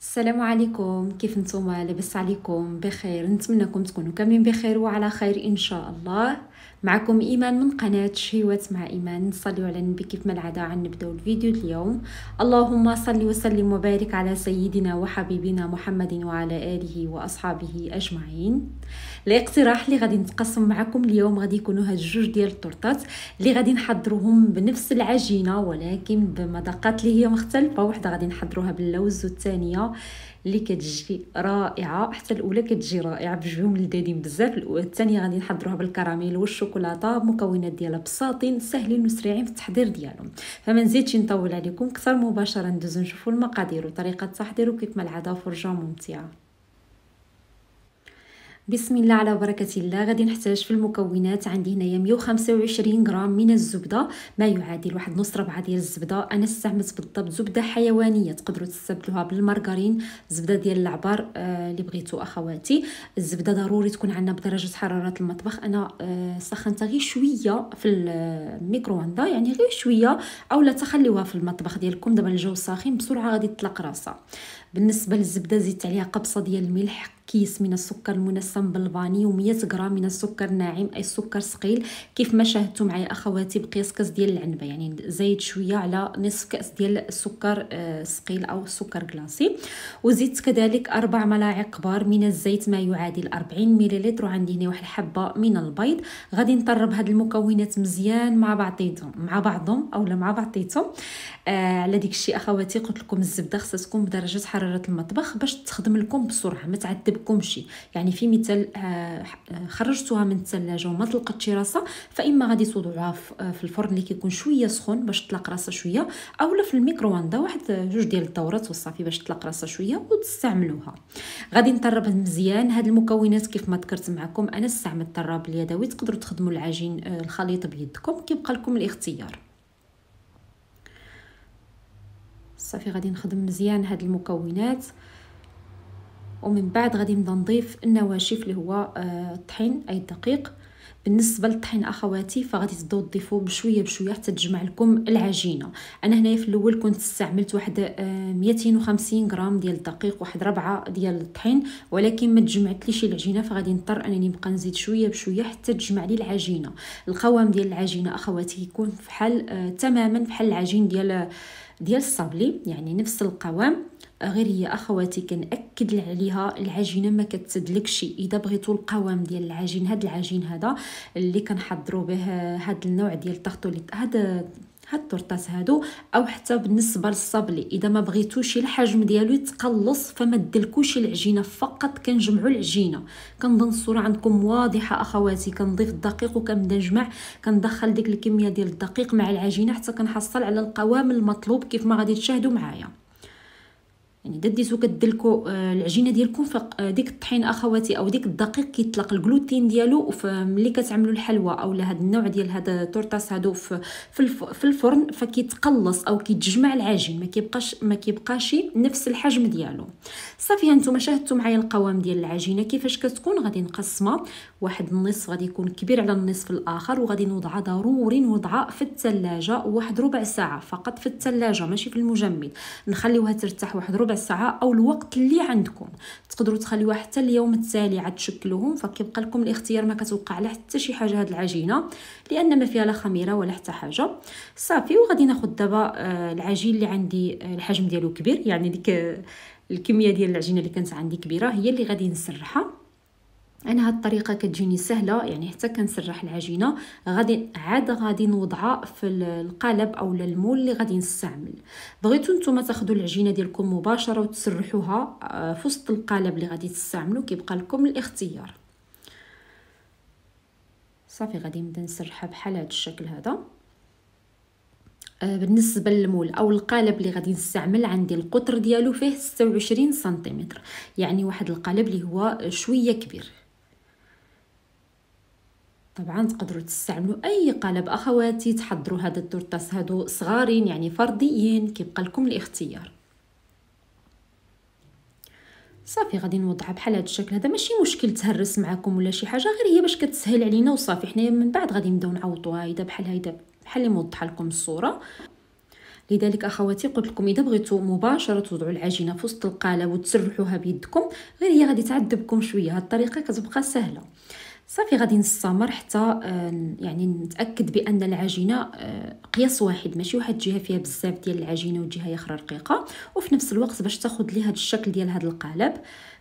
السلام عليكم كيف نتوما لاباس عليكم بخير نتمنى تكونوا كاملين بخير وعلى خير ان شاء الله معكم إيمان من قناة شيوات مع إيمان نصلي على النبي كيف ما العادة عن نبدأ الفيديو اليوم اللهم صل وسلم وبارك على سيدنا وحبيبنا محمد وعلى آله وأصحابه أجمعين الاقتراح اللي غادي نتقسم معكم اليوم غادي يكونوا هاد جوج ديال التورتات اللي غادي نحضروهم بنفس العجينة ولكن بمذاقات اللي هي مختلفة وحدة غادي نحضروها باللوز والثانية اللي كتجي رائعه حتى الاولى كتجي رائعه بجوهم لذاذين بزاف الثانيه غادي نحضروها بالكراميل والشوكولاته مكونات ديالها بساطين ساهلين وسريعين في التحضير ديالهم فما نزيدش نطول عليكم اكثر مباشره ندوزو نشوفوا المقادير وطريقه التحضير وكيف ما العاده فرجه ممتعه بسم الله على بركه الله غادي نحتاج في المكونات عندي هنايا 125 غرام من الزبده ما يعادل واحد نص ربعه ديال الزبده انا استعملت بالضبط زبده حيوانيه تقدروا تستبدلوها بالمارغرين زبدة ديال العبار آه اللي بغيتو اخواتي الزبده ضروري تكون عندنا بدرجه حراره المطبخ انا آه سخنتها غير شويه في الميكرووندا يعني غير شويه اولا تخليوها في المطبخ ديالكم دابا الجو ساخن بسرعه غادي تطلق راسها بالنسبه للزبده زدت عليها قبصه ديال الملح كيس من السكر المنسم بالفاني و100 غرام من السكر الناعم اي السكر ثقيل كيف ما شاهدتوا معايا اخواتي بقياس كاس ديال العنبه يعني زايد شويه على نصف كاس ديال السكر آه، ثقيل او السكر كلاصي وزدت كذلك اربع ملاعق كبار من الزيت ما يعادل 40 مللتر وعندي هنا واحد الحبه من البيض غادي نطرب هاد المكونات مزيان مع بعضيتهم مع بعضهم اولا مع بعضيتهم آه على ديك الشيء اخواتي قلت لكم الزبده خصها تكون بدرجه حراره المطبخ باش تخدم لكم بسرعه ما تعذب القمشي يعني في مثال آه، آه، خرجتوها من الثلاجه وما طلقتش راسها فاما غادي توضعوها في الفرن اللي كيكون شويه سخون باش تطلق راسها شويه اولا في الميكرووندا واحد جوج ديال الدورات وصافي باش تطلق راسها شويه وتستعملوها غادي نطرب مزيان هاد المكونات كيف ما ذكرت معكم انا استعملت الطراب اليدوي تقدروا تخدموا العجين آه، الخليط بيدكم كيبقى لكم الاختيار صافي غادي نخدم مزيان هاد المكونات ومن بعد غادي نبدا نضيف النواشف اللي هو آه، الطحين اي الدقيق بالنسبه للطحين اخواتي فغادي تبداو تضيفوا بشويه بشويه حتى تجمع لكم العجينه انا هنايا في الاول كنت استعملت واحد 250 آه، غرام ديال الدقيق واحد ربعه ديال الطحين ولكن ما تجمعت ليش العجينه فغادي نضطر انني نبقى نزيد شويه بشويه حتى تجمع لي العجينه القوام ديال العجينه اخواتي يكون في آه تماما بحال العجين ديال آه، ديال الصابلي يعني نفس القوام غير هي اخواتي كنأكد عليها العجينه ما كتسدلكش اذا بغيتو القوام ديال العجين هاد العجين هذا اللي كنحضروا به هاد النوع ديال التخطوليط هاد هاد التورتات هادو او حتى بالنسبه للصابلي اذا ما بغيتوش الحجم ديالو يتقلص فما دلكوش العجينه فقط كنجمعوا العجينه كنظن الصوره عندكم واضحه اخواتي كنضيف الدقيق وكنبدا نجمع كندخل ديك الكميه ديال الدقيق مع العجينه حتى كنحصل على القوام المطلوب كيف ما غادي تشاهدوا معايا يعني دديتو كدلكو آه، العجينه ديالكم في آه، ديك الطحين اخواتي او ديك الدقيق كيطلق الجلوتين ديالو ملي كتعملوا الحلوى اولا هاد النوع ديال هاد التورتاس هادو في في الفرن فكيتقلص او كيتجمع العجين ما كيبقاش ما كيبقاش نفس الحجم ديالو صافي هانتوما شاهدتوا معايا القوام ديال العجينه كيفاش كتكون غادي نقسمها واحد النصف غادي يكون كبير على النصف الاخر وغادي نوضعها ضروري نوضعها في الثلاجه واحد ربع ساعه فقط في الثلاجه ماشي في المجمد نخليوها ترتاح واحد ربع ربع ساعه او الوقت اللي عندكم تقدروا تخليوها حتى اليوم التالي عاد تشكلوهم فكيبقى لكم الاختيار ما كتوقع على حتى شي حاجه هاد العجينه لان ما فيها لا خميره ولا حتى حاجه صافي وغادي ناخد دابا آه، العجين اللي عندي آه، الحجم ديالو كبير يعني ديك آه، الكميه ديال العجينه اللي كانت عندي كبيره هي اللي غادي نسرحها انا هاد الطريقه كتجيني سهله يعني حتى كنسرح العجينه غادي عاد غادي نوضعها في القالب او المول اللي غادي نستعمل بغيتو نتوما تاخذوا العجينه ديالكم مباشره وتسرحوها آه، في وسط القالب اللي غادي تستعملوا كيبقى لكم الاختيار صافي غادي نبدا نسرحها بحال هذا الشكل هذا آه، بالنسبه للمول او القالب اللي غادي نستعمل عندي القطر ديالو فيه 26 سنتيمتر يعني واحد القالب اللي هو شويه كبير طبعا تقدروا تستعملوا اي قالب اخواتي تحضروا هذا التورتاس هادو صغارين يعني فرديين كيبقى لكم الاختيار صافي غادي نوضعها بحال هذا الشكل هذا ماشي مشكل تهرس معكم ولا شي حاجه غير هي باش كتسهل علينا وصافي حنايا من بعد غادي نبداو نعوضوها هيدا بحال هيدا بحال اللي موضحه لكم الصوره لذلك اخواتي قلت لكم اذا بغيتوا مباشره توضعوا العجينه في وسط القالب وتسرحوها بيدكم غير هي غادي تعذبكم شويه هاد الطريقه كتبقى سهله صافي غادي نستمر حتى آه، يعني نتاكد بان العجينه آه، قياس واحد ماشي واحد جهه فيها بزاف ديال العجينه وجهه اخرى رقيقه وفي نفس الوقت باش تاخذ لي هذا الشكل ديال هذا القالب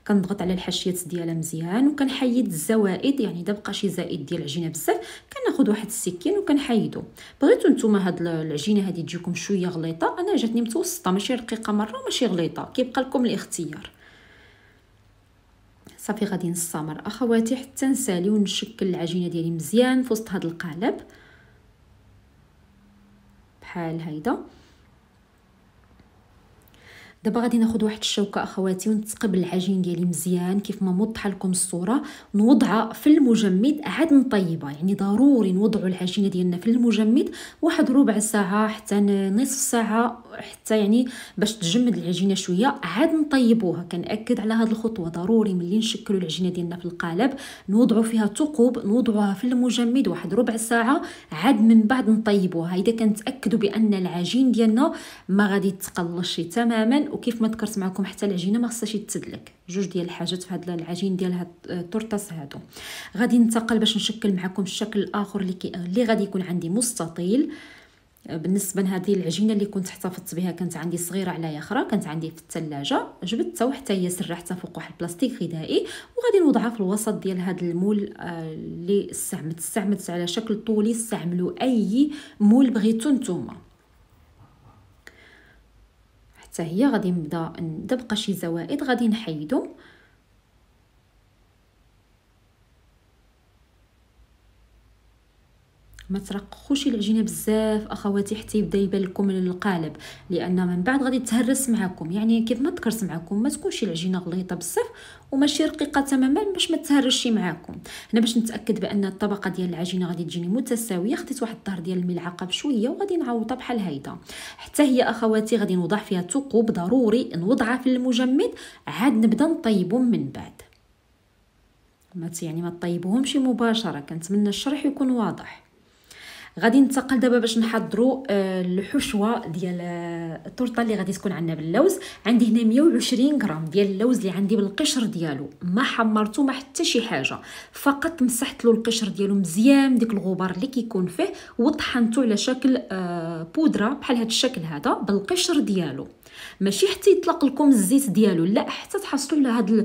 كنضغط على الحاشيات ديالها مزيان وكنحيد الزوائد يعني اذا بقى شي زائد ديال العجينه بزاف كناخذ واحد السكين وكنحيدو بغيتو نتوما هاد العجينه هادي تجيكم شويه غليطه انا جاتني متوسطه ماشي رقيقه مره وماشي غليطه كيبقى لكم الاختيار صافي غادي نستمر اخواتي حتى نسالي ونشكل العجينه ديالي مزيان في وسط هذا القالب بحال هيدا دابا غادي ناخذ واحد الشوكه اخواتي ونتقب العجين ديالي مزيان كيف ما موضحه لكم الصوره نوضعها في المجمد عاد نطيبها يعني ضروري نوضعوا العجينه ديالنا في المجمد واحد ربع ساعه حتى نصف ساعه حتى يعني باش تجمد العجينه شويه عاد نطيبوها كنأكد على هذه الخطوه ضروري ملي نشكلوا العجينه ديالنا في القالب نوضعوا فيها ثقوب نوضعوها في المجمد واحد ربع ساعه عاد من بعد نطيبوها اذا كنتاكدوا بان العجين ديالنا ما غادي يتقلش تماما وكيف ما ذكرت معكم حتى العجينه ما خصهاش يتسدلك جوج ديال الحاجات في هاد العجين ديال هاد التورتاس هادو غادي ننتقل باش نشكل معكم الشكل الاخر اللي اللي غادي يكون عندي مستطيل بالنسبه لهذه العجينه اللي كنت احتفظت بها كانت عندي صغيره على اخرى كانت عندي في الثلاجه جبدتها وحتى هي سرحتها فوق واحد البلاستيك غذائي وغادي نوضعها في الوسط ديال هذا المول اللي آه، استعملت استعملت على شكل طولي استعملوا اي مول بغيتو نتوما حتى هي غادي نبدا ندبقى شي زوائد غادي نحيدو ما ترققوش العجينه بزاف اخواتي حتى يبدا يبان لكم القالب لان من بعد غادي تهرس معكم يعني كيف ما تكرس معكم ما تكونش العجينه غليطه بزاف وماشي رقيقه تماما باش ما تهرش معاكم هنا باش نتاكد بان الطبقه ديال العجينه غادي تجيني متساويه خديت واحد الظهر ديال الملعقه بشويه وغادي نعوضها بحال هيدا حتى هي اخواتي غادي نوضع فيها ثقوب ضروري نوضعها في المجمد عاد نبدا نطيبهم من بعد ما يعني ما تطيبوهمش مباشره كنتمنى الشرح يكون واضح غادي ننتقل دابا باش نحضروا آه، الحشوه ديال آه، التورته اللي غادي تكون عندنا باللوز عندي هنا 120 غرام ديال اللوز اللي عندي بالقشر ديالو ما حمرته ما حتى شي حاجه فقط مسحت له القشر ديالو مزيان ديك الغبار اللي كيكون فيه وطحنته على شكل آه، بودره بحال هذا الشكل هذا بالقشر ديالو ماشي حتى يطلق لكم الزيت ديالو لا حتى تحصلوا على هاد ال...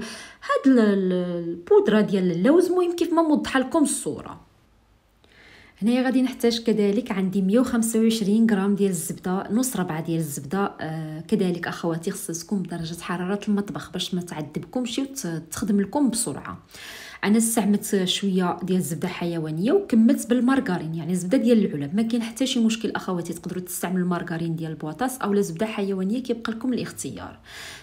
هاد البودره ديال اللوز المهم كيف ما موضحه لكم الصوره هنايا غادي نحتاج كذلك عندي 125 غرام ديال الزبده نص ربعه ديال الزبده آه كذلك اخواتي خصتكم درجه حراره المطبخ باش ما تعذبكمش وتخدم لكم بسرعه انا استعملت شويه ديال الزبده حيوانيه وكملت بالمارغرين يعني الزبده ديال العلب ما كاين حتى شي مشكل اخواتي تقدروا تستعملوا المارغرين ديال البواطاس لا زبده حيوانيه كيبقى لكم الاختيار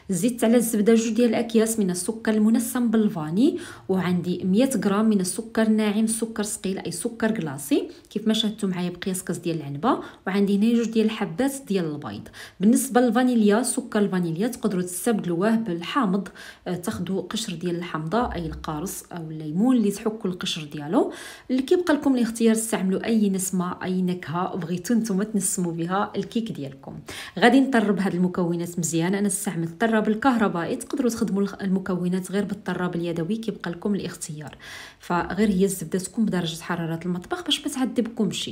زدت على الزبده جوج ديال الاكياس من السكر المنسم بالفاني وعندي 100 غرام من السكر ناعم سكر ثقيل اي سكر كلاصي كيف ما شاهدتوا معايا بقياس كاس ديال العنبه وعندي هنا جوج ديال الحبات ديال البيض بالنسبه للفانيليا سكر الفانيليا تقدروا تستبدلوه بالحامض آه، تاخذوا قشر ديال الحامضه اي القارص او الليمون اللي تحكوا القشر ديالو اللي كيبقى لكم الاختيار تستعملوا اي نسمه اي نكهه بغيتو نتوما تنسموا بها الكيك ديالكم غادي نطرب هاد المكونات مزيان انا استعملت طرب الطراب الكهربائي تقدروا تخدموا المكونات غير بالطراب اليدوي كيبقى لكم الاختيار فغير هي الزبده تكون بدرجه حراره المطبخ باش ما تعذبكمش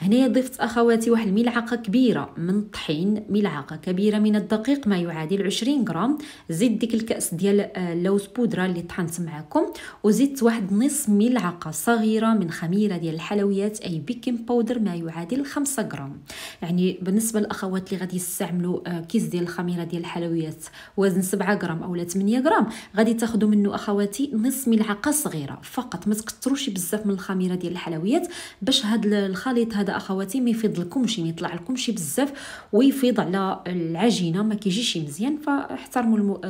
هنايا ضفت اخواتي واحد الملعقه كبيره من الطحين ملعقه كبيره من الدقيق ما يعادل 20 غرام زيد ديك الكاس ديال اللوز آه، بودره اللي طحنت معكم وزدت واحد نصف ملعقه صغيره من خميره ديال الحلويات اي بيكين باودر ما يعادل 5 غرام يعني بالنسبه للاخوات اللي غادي يستعملوا آه، كيس ديال الخميره ديال الحلويات وزن 7 غرام اولا 8 غرام غادي تاخذوا منه اخواتي نص ملعقه صغيره فقط ما تكثروش بزاف من الخميره ديال الحلويات باش هذا الخليط هذا اخواتي ما يفيض لكمش ما يطلع لكمش بزاف ويفيض على العجينه ما كيجيش مزيان فاحترموا المو...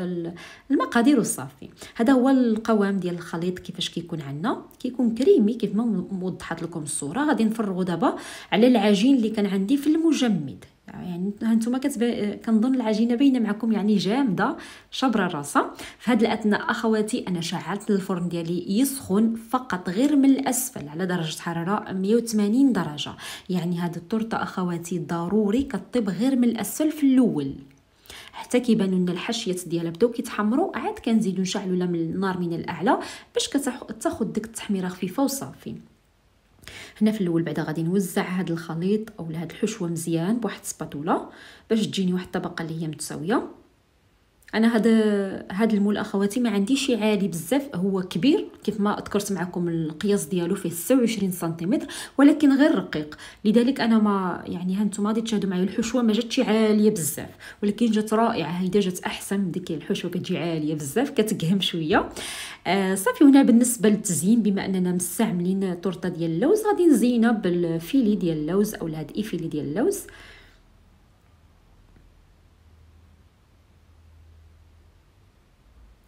المقادير وصافي هذا هو القوام ديال الخليط كيفاش كيكون عندنا كيكون كريمي كيف ما وضحت لكم الصوره غادي نفرغوا دابا على العجين اللي كان عندي في المجمد يعني هانتوما كتب... كنظن العجينه باينه معكم يعني جامده شبره راسها في هذا الاثناء اخواتي انا شعلت الفرن ديالي يسخن فقط غير من الاسفل على درجه حراره 180 درجه يعني هاد التورته اخواتي ضروري كطيب غير من الاسفل في الاول حتى كيبانوا لنا الحشيات ديالها بداو كيتحمروا عاد كنزيدو نشعلوا لها من النار من الاعلى باش كتاخذ ديك التحميره خفيفه وصافي هنا في الاول بعدا غادي نوزع هذا الخليط اولا هاد الحشوه مزيان بواحد السباتولا باش تجيني واحد الطبقه اللي هي متساويه انا هذا هذا المول اخواتي ما عنديش عالي بزاف هو كبير كيف ما ذكرت معكم القياس ديالو فيه 26 سنتيمتر ولكن غير رقيق لذلك انا ما يعني هانتوما غادي تشاهدوا معايا الحشوه ما جاتش عاليه بزاف ولكن جات رائعه هيدا جات احسن من ديك الحشوه كتجي عاليه بزاف كتقهم شويه آه صافي هنا بالنسبه للتزيين بما اننا مستعملين طرطه ديال اللوز غادي نزينها بالفيلي ديال اللوز او هاد ايفيلي ديال اللوز آه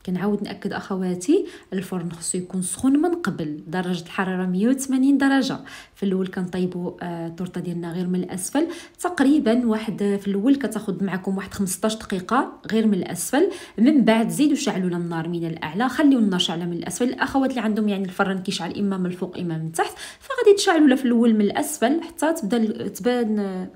كنعاود ناكد اخواتي الفرن خصو يكون سخون من قبل درجه الحراره 180 درجه في الاول كنطيبوا آه، التورته آه ديالنا غير من الاسفل تقريبا واحد آه، في الاول كتاخذ معكم واحد 15 دقيقه غير من الاسفل من بعد زيدوا شعلوا لنا النار من الاعلى خليو النار شعله من الاسفل الاخوات اللي عندهم يعني الفرن كيشعل اما من الفوق اما من التحت غادي تشعلوا في الاول من الاسفل حتى تبدا تبان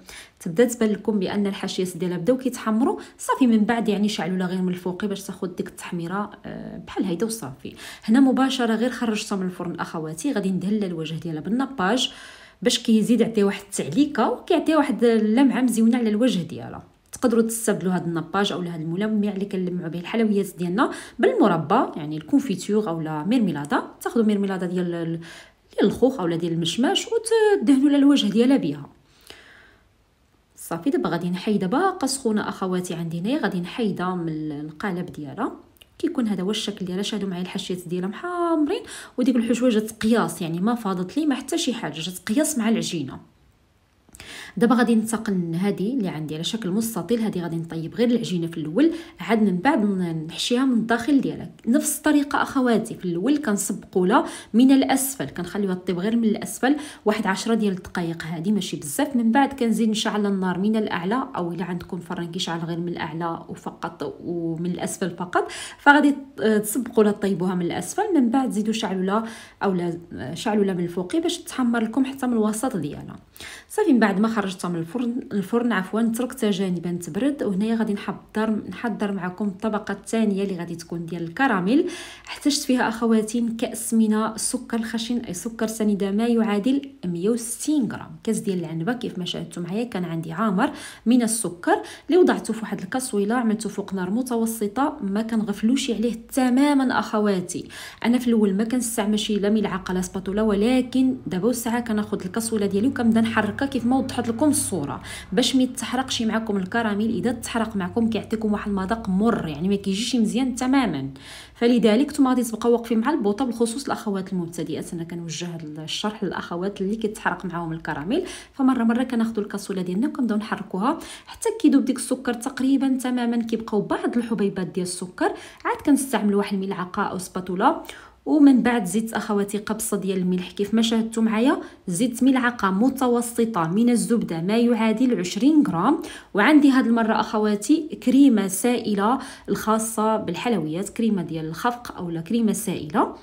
تبدا تبان لكم بان الحاشيات ديالها بداو كيتحمروا صافي من بعد يعني شعلوا غير من الفوق باش تاخذ ديك التحميره آه، بحال هيدا وصافي هنا مباشره غير خرجتها من الفرن اخواتي غادي ندهل الوجه ديالها بالنباج باش كيزيد يعطي واحد التعليكه وكيعطي واحد اللمعه مزيونه على الوجه ديالها تقدروا تستبدلوا هذا النباج اولا هذا الملمع اللي كنلمعوا به الحلويات ديالنا بالمربى يعني الكونفيتور اولا ميرميلاده تاخذوا ميرميلاده ديال ديال الخوخ اولا ديال المشماش وتدهنوا لها الوجه ديالها بها صافي دابا غادي نحيد باقه سخونه اخواتي عندي هنايا غادي نحيدها من القالب ديالها كيكون هذا هو الشكل ديالها شادو معايا الحشيات ديالها محامرين وديك الحشوه جات قياس يعني ما فاضت لي ما حتى شي حاجه جات قياس مع العجينه دابا غادي ننتقل هذه اللي عندي على شكل مستطيل هذه غادي نطيب غير العجينه في الاول عاد من بعد نحشيها من الداخل ديالها نفس الطريقه اخواتي في الاول كنسبقوا لها من الاسفل كنخليوها تطيب غير من الاسفل واحد عشرة ديال الدقائق هذه ماشي بزاف من بعد كنزيد نشعل النار من الاعلى او الا عندكم فرن كيشعل غير من الاعلى وفقط ومن الاسفل فقط فغادي تصبقوا لها طيبوها من الاسفل من بعد زيدوا شعلوا لها اولا شعلوا لها من الفوق باش تحمر لكم حتى من الوسط ديالها صافي من بعد ما خرج خرجتها من الفرن الفرن عفوا تركتها جانبا تبرد وهنايا غادي نحضر نحضر معكم الطبقه الثانيه اللي غادي تكون ديال الكراميل احتجت فيها اخواتي كاس من السكر الخشن اي سكر سنيده ما يعادل 160 غرام كاس ديال العنبه كيف ما شاهدتوا معايا كان عندي عامر من السكر اللي وضعته في واحد الكاسويله عملته فوق نار متوسطه ما كنغفلوش عليه تماما اخواتي انا في الاول ما كنستعملش لا ملعقه لا سباتولا ولكن دابا والساعه كناخذ الكاسويله ديالي وكنبدا نحركها كيف ما وضحت لكم الصوره باش ما يتحرقش معكم الكراميل اذا تحرق معكم كيعطيكم واحد المذاق مر يعني ما كيجيش مزيان تماما فلذلك نتوما غادي تبقاو واقفين مع البوطه بخصوص الاخوات المبتدئات انا كنوجه الشرح للاخوات اللي كيتحرق معاهم الكراميل فمره مره كناخذوا الكاسوله ديالنا وكنبداو نحركوها حتى كيذوب ديك السكر تقريبا تماما كيبقاو بعض الحبيبات ديال السكر عاد كنستعمل واحد الملعقه او سباتولا ومن بعد زدت اخواتي قبصه ديال الملح كيف ما شاهدتوا معايا زدت ملعقه متوسطه من الزبده ما يعادل 20 غرام وعندي هذه المره اخواتي كريمه سائله الخاصه بالحلويات كريمه ديال الخفق اولا كريمه سائله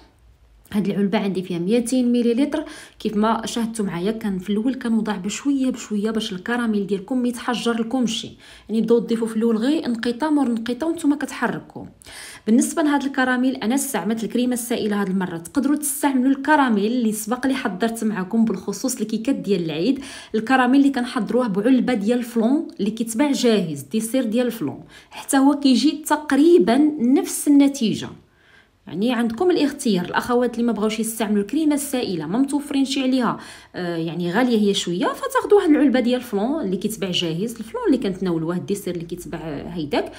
هاد العلبه عندي فيها 200 مليلتر كيف ما شاهدتوا معايا كان في الاول كنوضع بشويه بشويه باش الكراميل ديالكم ما يتحجر لكمش يعني بداو تضيفوا في الاول غير نقيطه مور نقيطه وانتم كتحركوا بالنسبه لهاد الكراميل انا استعملت الكريمه السائله هاد المره تقدروا تستعملوا الكراميل اللي سبق لي حضرت معكم بالخصوص الكيكات ديال العيد الكراميل اللي كنحضروه بعلبه ديال الفلون اللي كيتباع جاهز ديسير ديال الفلون حتى هو كيجي تقريبا نفس النتيجه يعني عندكم الاختيار الاخوات اللي ما بغاوش يستعملوا الكريمه السائله ما متوفرينش عليها آه يعني غاليه هي شويه فتاخذوا واحد العلبه ديال الفلون اللي كيتباع جاهز الفلون اللي كنتناولوه الديسير اللي كيتباع هيداك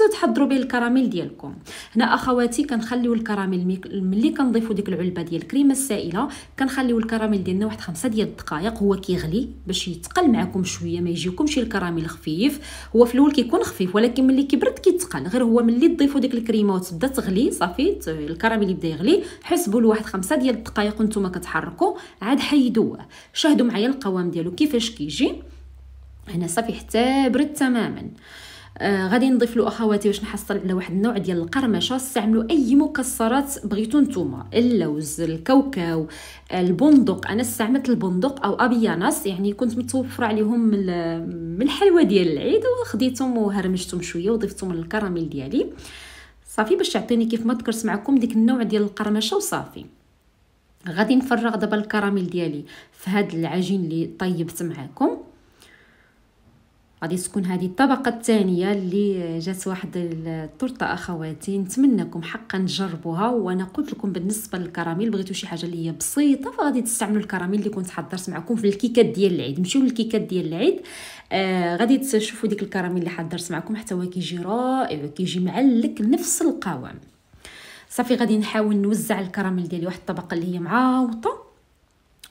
وتحضروا به الكراميل ديالكم هنا اخواتي كنخليو الكراميل ملي كنضيفوا ديك العلبه ديال الكريمه السائله كنخليو الكراميل ديالنا واحد خمسة ديال الدقائق هو كيغلي باش يتقل معكم شويه ما يجيكمش الكراميل خفيف هو في الاول كيكون خفيف ولكن ملي كيبرد كيتقل غير هو ملي تضيفوا ديك الكريمه وتبدا تغلي صافي الكراميل يبدا يغلي حسبوا لواحد خمسة ديال الدقائق وانتم كتحركوا عاد حيدوه شاهدوا معايا القوام ديالو كيفاش كيجي هنا صافي حتى برد تماما آه غادي نضيف له اخواتي باش نحصل على واحد النوع ديال القرمشه استعملوا اي مكسرات بغيتو نتوما اللوز الكاوكاو البندق انا استعملت البندق او ابياناس يعني كنت متوفره عليهم من الحلوى ديال العيد وخديتهم وهرمشتهم شويه وضفتهم للكراميل ديالي صافي باش تعطيني كيف ما ذكرت معكم ديك النوع ديال القرمشه وصافي غادي نفرغ دابا الكراميل ديالي في هاد العجين اللي طيبت معاكم غادي تكون هذه الطبقه الثانيه اللي جات واحد التورته اخواتي نتمنىكم حقا تجربوها وانا قلت لكم بالنسبه للكراميل بغيتو شي حاجه اللي هي بسيطه فغادي تستعملوا الكراميل اللي كنت حضرت معكم في الكيكات ديال العيد مشيو للكيكات ديال العيد آه غادي تشوفوا ديك الكراميل اللي حضرت معكم حتى هو كيجي رائع كيجي معلك نفس القوام صافي غادي نحاول نوزع الكراميل ديالي واحد الطبقه اللي هي معاوطه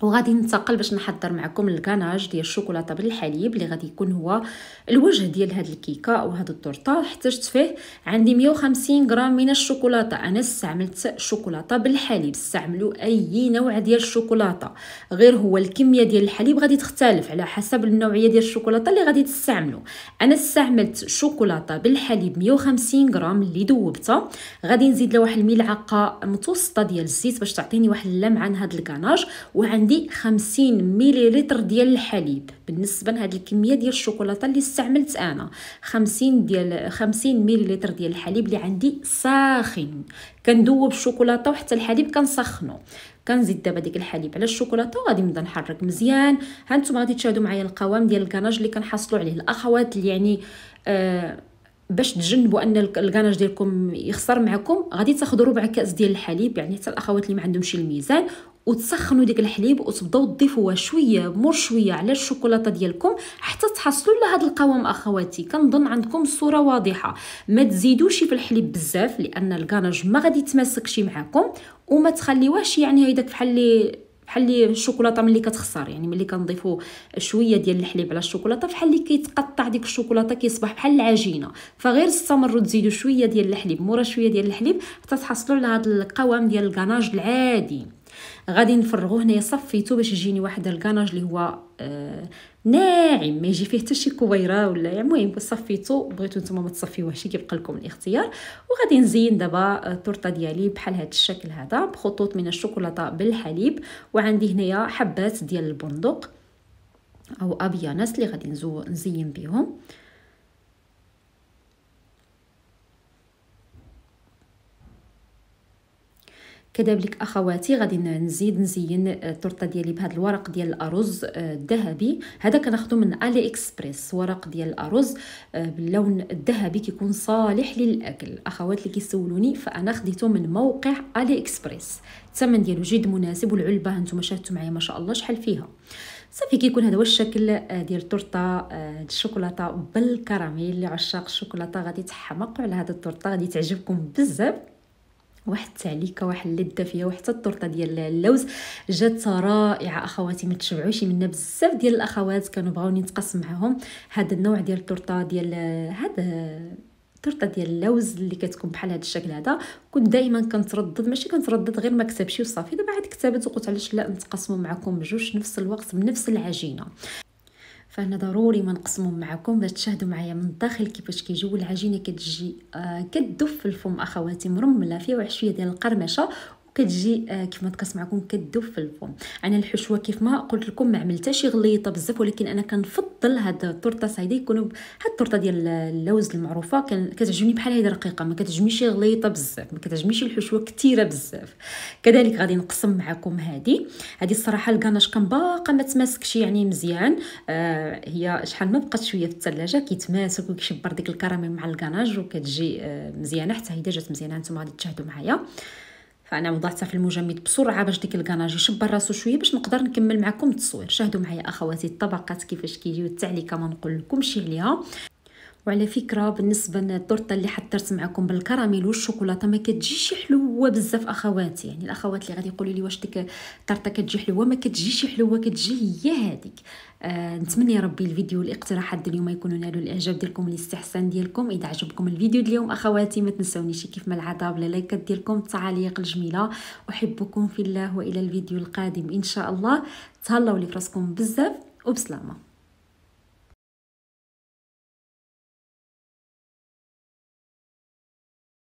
وغادي ننتقل باش نحضر معكم الكاناج ديال الشوكولاته بالحليب اللي غادي يكون هو الوجه ديال هاد الكيكه او هاد التورته احتجت فيه عندي 150 غرام من الشوكولاته انا استعملت الشوكولاته بالحليب استعملوا اي نوع ديال الشوكولاته غير هو الكميه ديال الحليب غادي تختلف على حسب النوعيه ديال الشوكولاته اللي غادي تستعملوا انا استعملت شوكولاته بالحليب 150 غرام اللي ذوبتها غادي نزيد لها واحد الملعقه متوسطه ديال الزيت باش تعطيني واحد اللمعه هاد الكاناج وعندي عندي 50 مليلتر ديال الحليب بالنسبه لهاد الكميه ديال الشوكولاته اللي استعملت انا 50 ديال 50 مليلتر ديال الحليب اللي عندي ساخن كندوب الشوكولاته وحتى الحليب كنسخنو كنزيد دابا ديك الحليب على الشوكولاته وغادي نبدا نحرك مزيان ها غادي تشاهدوا معايا القوام ديال الكناج اللي كنحصلوا عليه الاخوات اللي يعني آه باش تجنبوا ان الكناج ديالكم يخسر معكم غادي تاخذوا ربع كاس ديال الحليب يعني حتى الاخوات اللي ما عندهمش الميزان وتسخنوا ديك الحليب وتبداو تضيفوه شويه مور شويه على الشوكولاته ديالكم حتى تحصلوا لهذا القوام اخواتي كنظن عندكم الصوره واضحه ما تزيدوش في الحليب بزاف لان الكاناج ما غادي يتماسكش معكم وما تخليوهش يعني هيداك بحال اللي بحال الشوكولاته ملي كتخسر يعني ملي كنضيفوا شويه ديال الحليب على الشوكولاته بحال اللي كيتقطع ديك الشوكولاته كيصبح بحال العجينه فغير استمروا تزيدوا شويه ديال الحليب مورا شويه ديال الحليب حتى تحصلوا على هذا القوام ديال الكناج العادي غادي نفرغو هنايا صفيتو باش يجيني واحد الكاناج اللي هو آه ناعم ما يعني يجي فيه حتى شي كويره ولا المهم صفيتو بغيتو نتوما ما تصفيوهش كيبقى لكم الاختيار وغادي نزين دابا آه، التورته ديالي بحال هذا الشكل هذا بخطوط من الشوكولاته بالحليب وعندي هنايا حبات ديال البندق او ابيانس اللي غادي نزين بهم كذلك اخواتي غادي نزيد نزين آه، التورته ديالي بهذا الورق ديال الارز آه، الذهبي هذا كناخذو من الي اكسبريس ورق ديال الارز آه، باللون الذهبي كيكون صالح للاكل اخوات اللي كيسولوني فانا خديته من موقع الي اكسبريس الثمن ديالو جد مناسب والعلبه هانتوما شاهدتوا معايا ما شاء الله شحال فيها صافي كيكون هذا هو الشكل ديال التورته الشوكولاته بالكراميل لعشاق عشاق الشوكولاته غادي تحمقوا على هذه التورته غادي تعجبكم بزاف واحد التعليكه واحد اللذه فيها وحتى الطرطه ديال اللوز جات رائعه اخواتي ما تشبعوش منها بزاف ديال الاخوات كانوا بغاوني نتقاسم معاهم هذا النوع ديال الطرطه ديال هذا الطرطه ديال اللوز اللي كتكون بحال هذا الشكل هذا كنت دائما كنتردد ماشي كنتردد غير ما كتبش وصافي دابا عاد كتبت وقلت علاش لا نتقاسموا معكم بجوج نفس الوقت بنفس العجينه فانا ضروري ما نقسمهم معكم باش تشاهدوا معايا من الداخل كيفاش كيجيو العجينه كتجي آه كتدف في الفم اخواتي مرمله فيها واحد شويه ديال القرمشه وكتجي آه، كيف ما تكاس معكم كتذوب في الفم انا الحشوه كيف ما قلت لكم ما عملتها شي غليطه بزاف ولكن انا كنفضل هاد التورته سايده يكونوا هاد التورته ديال اللوز المعروفه كتعجبني بحال هذه رقيقه ما كتعجبنيش غليطه بزاف ما كتعجبنيش الحشوه كثيره بزاف كذلك غادي نقسم معكم هادي هادي الصراحه الكاناش كان باقا ما تماسكش يعني مزيان آه هي شحال ما بقات شويه في الثلاجه كيتماسك وكيشبر ديك الكراميل مع الكاناج وكتجي آه مزيانه حتى هي جات مزيانه نتوما غادي تشاهدوا معايا فانا وضعتها في المجمد بسرعه باش ديك الكناج يشبر راسو شويه باش نقدر نكمل معكم التصوير شاهدوا معايا اخواتي الطبقات كيفاش كيجيو التعليكه ما نقول لكمش عليها وعلى فكره بالنسبه للطرطة اللي حضرت معكم بالكراميل والشوكولاته ما كتجيش حلوه بزاف اخواتي يعني الاخوات اللي غادي يقولوا لي واش ديك الطرطة كتجي حلوه ما كتجيش حلوه كتجي هي هذيك آه نتمنى يا ربي الفيديو والاقتراحات اليوم يكونوا نالوا الاعجاب ديالكم والاستحسان ديالكم اذا عجبكم الفيديو اليوم اخواتي ما تنسونيش كيف ما العاده بلا لايكات ديالكم التعاليق الجميله احبكم في الله والى الفيديو القادم ان شاء الله تهلاو لي فراسكم بزاف وبسلامه